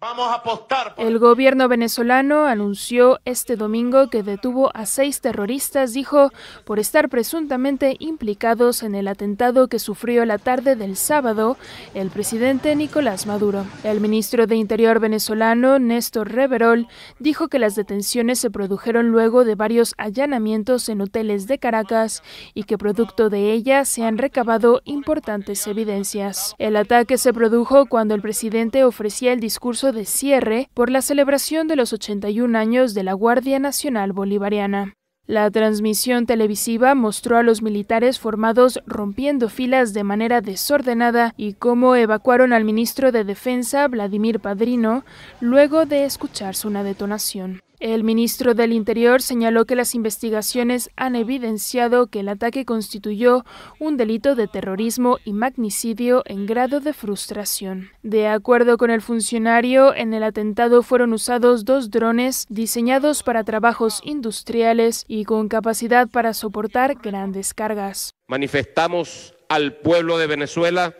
apostar. El gobierno venezolano anunció este domingo que detuvo a seis terroristas, dijo, por estar presuntamente implicados en el atentado que sufrió la tarde del sábado el presidente Nicolás Maduro. El ministro de Interior venezolano, Néstor Reverol, dijo que las detenciones se produjeron luego de varios allanamientos en hoteles de Caracas y que producto de ellas se han recabado importantes evidencias. El ataque se produjo cuando el presidente ofrecía el discurso de cierre por la celebración de los 81 años de la Guardia Nacional Bolivariana. La transmisión televisiva mostró a los militares formados rompiendo filas de manera desordenada y cómo evacuaron al ministro de Defensa, Vladimir Padrino, luego de escucharse una detonación. El ministro del Interior señaló que las investigaciones han evidenciado que el ataque constituyó un delito de terrorismo y magnicidio en grado de frustración. De acuerdo con el funcionario, en el atentado fueron usados dos drones diseñados para trabajos industriales y con capacidad para soportar grandes cargas. Manifestamos al pueblo de Venezuela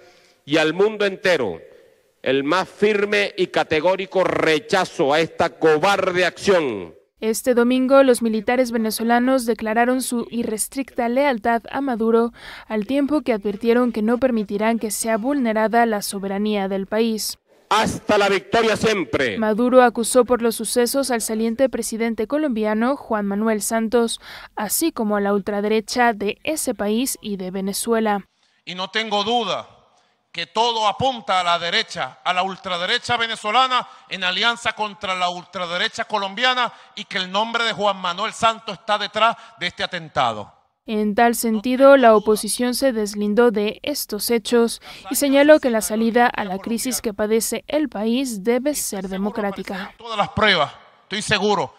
y al mundo entero el más firme y categórico rechazo a esta cobarde acción. Este domingo, los militares venezolanos declararon su irrestricta lealtad a Maduro, al tiempo que advirtieron que no permitirán que sea vulnerada la soberanía del país. Hasta la victoria siempre. Maduro acusó por los sucesos al saliente presidente colombiano Juan Manuel Santos, así como a la ultraderecha de ese país y de Venezuela. Y no tengo duda que todo apunta a la derecha, a la ultraderecha venezolana en alianza contra la ultraderecha colombiana y que el nombre de Juan Manuel Santos está detrás de este atentado. En tal sentido, la oposición se deslindó de estos hechos y señaló que la salida a la crisis que padece el país debe ser democrática. Todas las pruebas, estoy seguro.